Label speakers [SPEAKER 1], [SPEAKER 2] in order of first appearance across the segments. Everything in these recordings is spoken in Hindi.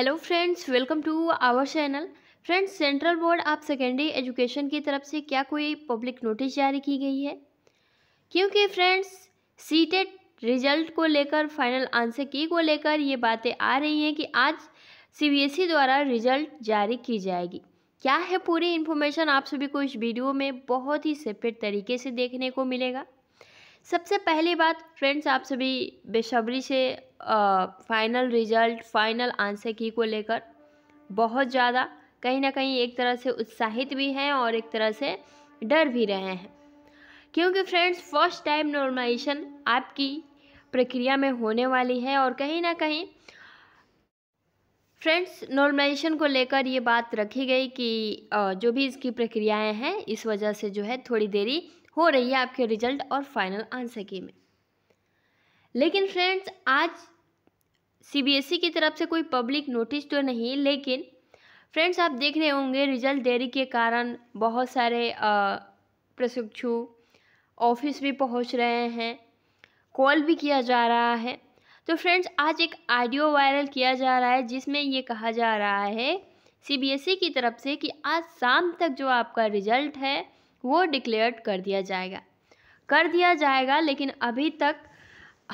[SPEAKER 1] hello friends welcome to our channel friends central board of secondary education की तरफ से क्या कोई पब्लिक नोटिस जारी की गई है क्योंकि फ्रेंड्स सी टेट रिजल्ट को लेकर फाइनल आंसर की को लेकर ये बातें आ रही हैं कि आज सीबीएसई e द्वारा रिजल्ट जारी की जाएगी क्या है पूरी इन्फॉर्मेशन आप सभी को इस वीडियो में बहुत ही सेपरेट तरीके से देखने को मिलेगा सबसे पहली बात फ्रेंड्स आप सभी बेसब्री से आ, final result final answer key को लेकर बहुत ज़्यादा कहीं ना कहीं एक तरह से उत्साहित भी हैं और एक तरह से डर भी रहे हैं क्योंकि फ्रेंड्स फर्स्ट टाइम नॉर्मलाइजेशन आपकी प्रक्रिया में होने वाली है और कहीं ना कहीं फ्रेंड्स नॉर्मलाइजेशन को लेकर ये बात रखी गई कि जो भी इसकी प्रक्रियाएं हैं इस वजह से जो है थोड़ी देरी हो रही है आपके रिजल्ट और फाइनल आंसर की में लेकिन फ्रेंड्स आज सीबीएसई e की तरफ से कोई पब्लिक नोटिस तो नहीं लेकिन फ्रेंड्स आप देख रहे होंगे रिजल्ट देरी के कारण बहुत सारे प्रशिक्षु ऑफिस भी पहुंच रहे हैं कॉल भी किया जा रहा है तो फ्रेंड्स आज एक ऑडियो वायरल किया जा रहा है जिसमें ये कहा जा रहा है सीबीएसई e की तरफ से कि आज शाम तक जो आपका रिजल्ट है वो डिक्लेयर कर दिया जाएगा कर दिया जाएगा लेकिन अभी तक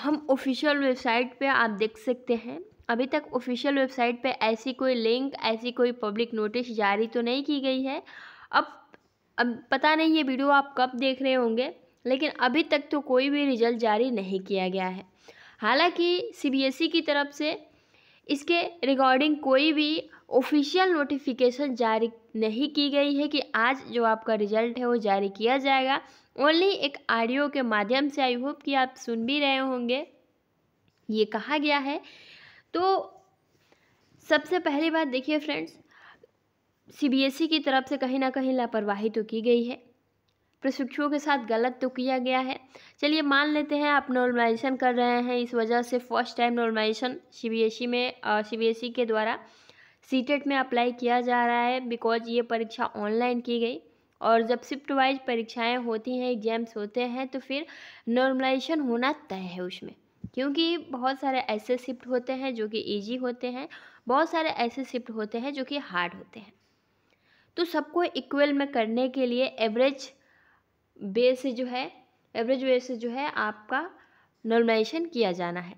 [SPEAKER 1] हम ऑफिशियल वेबसाइट पे आप देख सकते हैं अभी तक ऑफिशियल वेबसाइट पे ऐसी कोई लिंक ऐसी कोई पब्लिक नोटिस जारी तो नहीं की गई है अब अब पता नहीं ये वीडियो आप कब देख रहे होंगे लेकिन अभी तक तो कोई भी रिजल्ट जारी नहीं किया गया है हालांकि सीबीएसई e की तरफ से इसके रिगार्डिंग कोई भी ऑफिशियल नोटिफिकेशन जारी नहीं की गई है कि आज जो आपका रिजल्ट है वो जारी किया जाएगा ओनली एक ऑडियो के माध्यम से आई होप कि आप सुन भी रहे होंगे ये कहा गया है तो सबसे पहली बात देखिए फ्रेंड्स सीबीएसई e की तरफ से कहीं ना कहीं लापरवाही तो की गई है प्रशिक्षुओं के साथ गलत तो किया गया है चलिए मान लेते हैं आप नॉर्मलाइजेशन कर रहे हैं इस वजह से फर्स्ट टाइम नॉर्मलाइजेशन सीबीएसई में सीबीएसई e के द्वारा सीटेट e में अप्लाई किया जा रहा है बिकॉज ये परीक्षा ऑनलाइन की गई और जब शिफ्ट वाइज परीक्षाएं होती हैं एग्जाम्स होते हैं तो फिर नॉर्मलाइजेशन होना तय है उसमें क्योंकि बहुत सारे ऐसे शिफ्ट होते हैं जो कि ईजी होते हैं बहुत सारे ऐसे शिफ्ट होते हैं जो कि हार्ड होते हैं तो सबको इक्वल में करने के लिए एवरेज बेस से जो है एवरेज बेस से जो है आपका नॉर्मलाइजेशन किया जाना है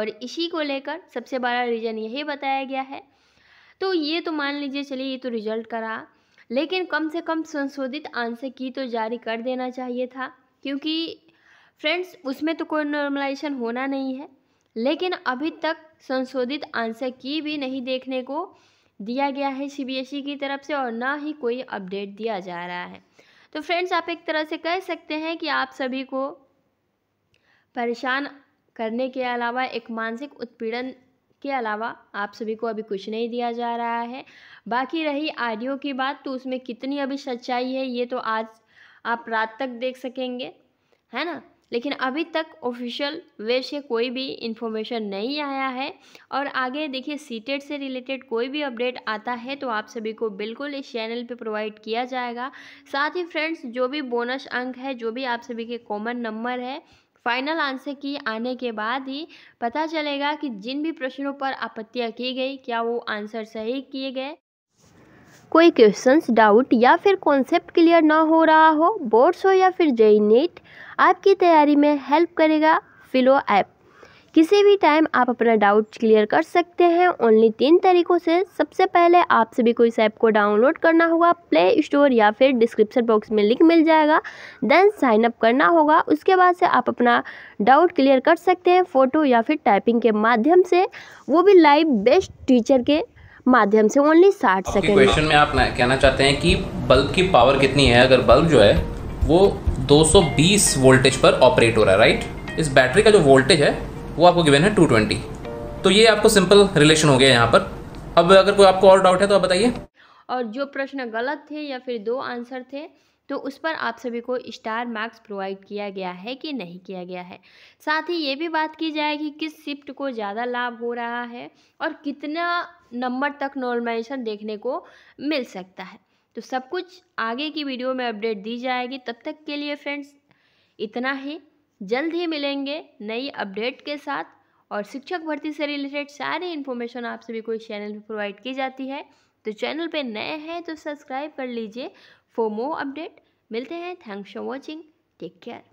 [SPEAKER 1] और इसी को लेकर सबसे बड़ा रीज़न यही बताया गया है तो ये तो मान लीजिए चलिए ये तो रिजल्ट करा लेकिन कम से कम संशोधित आंसर की तो जारी कर देना चाहिए था क्योंकि फ्रेंड्स उसमें तो कोई नॉर्मलाइजेशन होना नहीं है लेकिन अभी तक संशोधित आंसर की भी नहीं देखने को दिया गया है सीबीएसई e की तरफ से और ना ही कोई अपडेट दिया जा रहा है तो फ्रेंड्स आप एक तरह से कह सकते हैं कि आप सभी को परेशान करने के अलावा एक मानसिक उत्पीड़न के अलावा आप सभी को अभी कुछ नहीं दिया जा रहा है बाकी रही आडियो की बात तो उसमें कितनी अभी सच्चाई है ये तो आज आप रात तक देख सकेंगे है ना लेकिन अभी तक ऑफिशियल वे से कोई भी इन्फॉर्मेशन नहीं आया है और आगे देखिए सीटेट से रिलेटेड कोई भी अपडेट आता है तो आप सभी को बिल्कुल इस चैनल पे प्रोवाइड किया जाएगा साथ ही फ्रेंड्स जो भी बोनस अंक है जो भी आप सभी के कॉमन नंबर है फाइनल आंसर की आने के बाद ही पता चलेगा कि जिन भी प्रश्नों पर आपत्तियाँ की गई क्या वो आंसर सही किए गए कोई क्वेश्चंस डाउट या फिर कॉन्सेप्ट क्लियर ना हो रहा हो बोर्ड्स हो या फिर जेई नेट आपकी तैयारी में हेल्प करेगा फिलो ऐप किसी भी टाइम आप अपना डाउट क्लियर कर सकते हैं ओनली तीन तरीक़ों से सबसे पहले आप सभी को इस ऐप को डाउनलोड करना होगा प्ले स्टोर या फिर डिस्क्रिप्शन बॉक्स में लिंक मिल जाएगा देन साइन अप करना होगा उसके बाद से आप अपना डाउट क्लियर कर सकते हैं फ़ोटो या फिर टाइपिंग के माध्यम से वो भी लाइव बेस्ट टीचर के माध्यम से ओनली साठ सेकेंड क्वेश्चन में आप कहना चाहते हैं कि बल्ब की पावर कितनी है अगर बल्ब जो है वो 220 वोल्टेज पर ऑपरेट हो रहा है राइट इस बैटरी का जो वोल्टेज है वो आपको गिवन है टू ट्वेंटी तो ये आपको सिंपल रिलेशन हो गया यहाँ पर अब अगर कोई आपको और डाउट है तो आप बताइए और जो प्रश्न गलत थे या फिर दो आंसर थे तो उस पर आप सभी को स्टार मार्क्स प्रोवाइड किया गया है कि नहीं किया गया है साथ ही ये भी बात की जाए कि किस शिफ्ट को ज़्यादा लाभ हो रहा है और कितना नंबर तक नॉर्मलाइजेशन देखने को मिल सकता है तो सब कुछ आगे की वीडियो में अपडेट दी जाएगी तब तक के लिए फ्रेंड्स इतना ही जल्द ही मिलेंगे नई अपडेट के साथ और शिक्षक भर्ती से रिलेटेड सारी इन्फॉर्मेशन आप सभी को इस चैनल पर प्रोवाइड की जाती है तो चैनल पर नए हैं तो सब्सक्राइब कर लीजिए फॉर मोर अपडेट मिलते हैं thanks for watching take care